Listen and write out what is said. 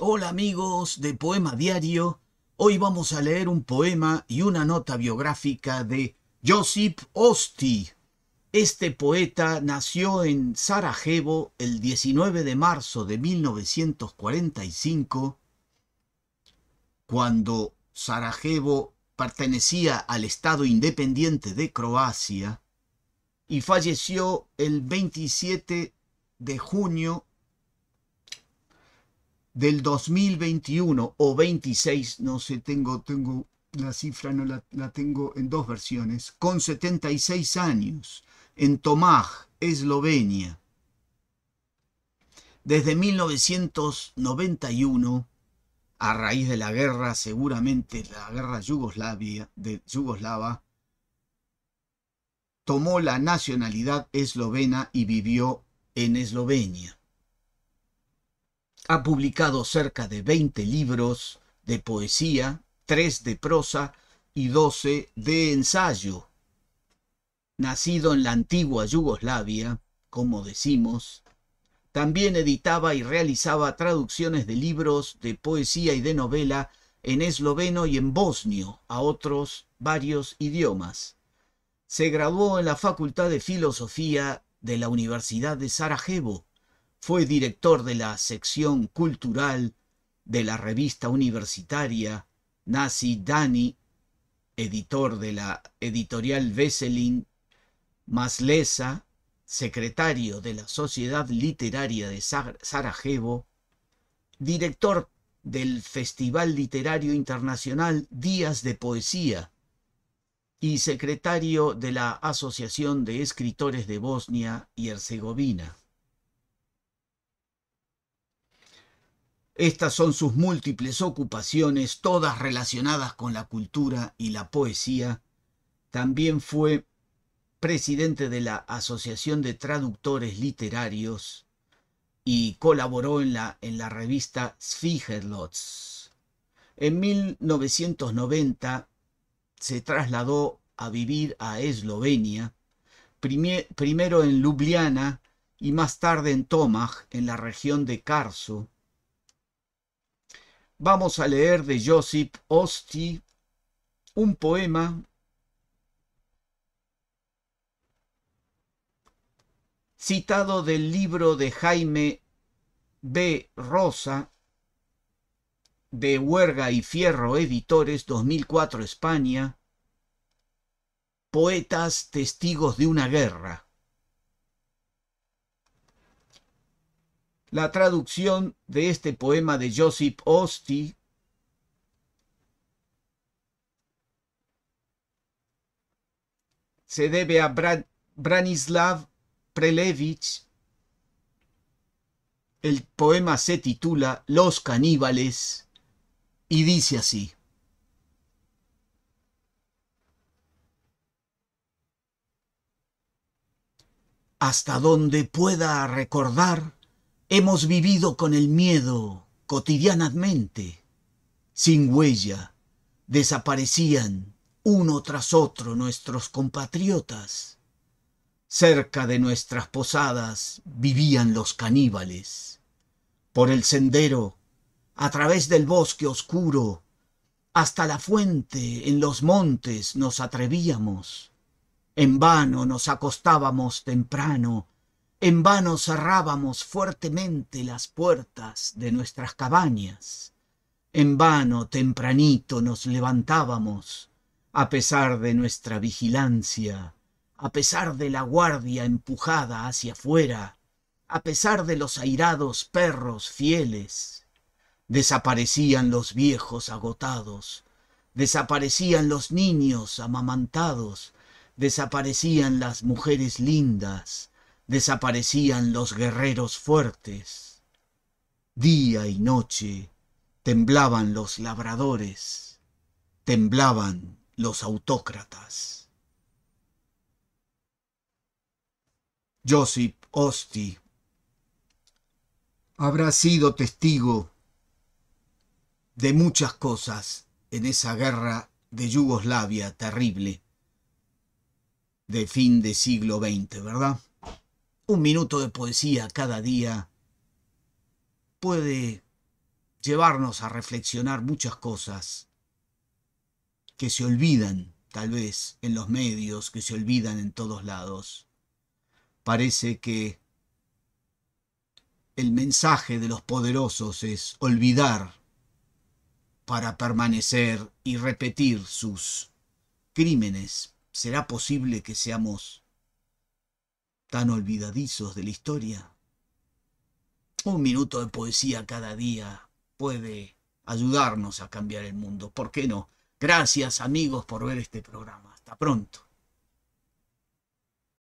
Hola amigos de Poema Diario. Hoy vamos a leer un poema y una nota biográfica de Josip Osti. Este poeta nació en Sarajevo el 19 de marzo de 1945, cuando Sarajevo pertenecía al Estado independiente de Croacia, y falleció el 27 de junio del 2021 o 26, no sé, tengo, tengo la cifra, no la, tengo en dos versiones, con 76 años, en Tomaj, Eslovenia. Desde 1991, a raíz de la guerra, seguramente la guerra Yugoslavia, de Yugoslava, tomó la nacionalidad eslovena y vivió en Eslovenia. Ha publicado cerca de 20 libros de poesía, 3 de prosa y 12 de ensayo. Nacido en la antigua Yugoslavia, como decimos, también editaba y realizaba traducciones de libros de poesía y de novela en esloveno y en bosnio a otros varios idiomas. Se graduó en la Facultad de Filosofía de la Universidad de Sarajevo fue director de la sección cultural de la revista universitaria Nazi Dani, editor de la editorial Veselin, Maslesa, secretario de la Sociedad Literaria de Sarajevo, director del Festival Literario Internacional Días de Poesía y secretario de la Asociación de Escritores de Bosnia y Herzegovina. Estas son sus múltiples ocupaciones, todas relacionadas con la cultura y la poesía. También fue presidente de la Asociación de Traductores Literarios y colaboró en la, en revista Svigerlots. En 1990 se trasladó a vivir a Eslovenia, primero en Ljubljana y más tarde en Tomaj, en la región de Carso Vamos a leer de Josip Osti un poema citado del libro de Jaime B. Rosa de Huerga y Fierro Editores, 2004, España, Poetas Testigos de una Guerra. la traducción de este poema de Josip Osti. Se debe a Branislav Prelevich. El poema se titula Los caníbales y dice así. Hasta donde pueda recordar, Hemos vivido con el miedo cotidianamente. Sin huella, desaparecían uno tras otro nuestros compatriotas. Cerca de nuestras posadas vivían los caníbales. Por el sendero, a través del bosque oscuro, hasta la fuente en los montes nos atrevíamos. En vano nos acostábamos temprano en vano cerrábamos fuertemente las puertas de nuestras cabañas. En vano tempranito nos levantábamos, a pesar de nuestra vigilancia, a pesar de la guardia empujada hacia afuera, a pesar de los airados perros fieles. Desaparecían los viejos agotados, desaparecían los niños amamantados, desaparecían las mujeres lindas, desaparecían los guerreros fuertes. Día y noche temblaban los labradores, temblaban los autócratas. Josip Osti habrá sido testigo de muchas cosas en esa guerra de Yugoslavia terrible de fin de siglo XX, ¿verdad? un minuto de poesía cada día puede llevarnos a reflexionar muchas cosas que se olvidan tal vez en los medios, que se olvidan en todos lados. Parece que el mensaje de los poderosos es olvidar para permanecer y repetir sus crímenes. ¿Será posible que seamos tan olvidadizos de la historia. Un minuto de poesía cada día puede ayudarnos a cambiar el mundo. ¿Por qué no? Gracias amigos por ver este programa. Hasta pronto.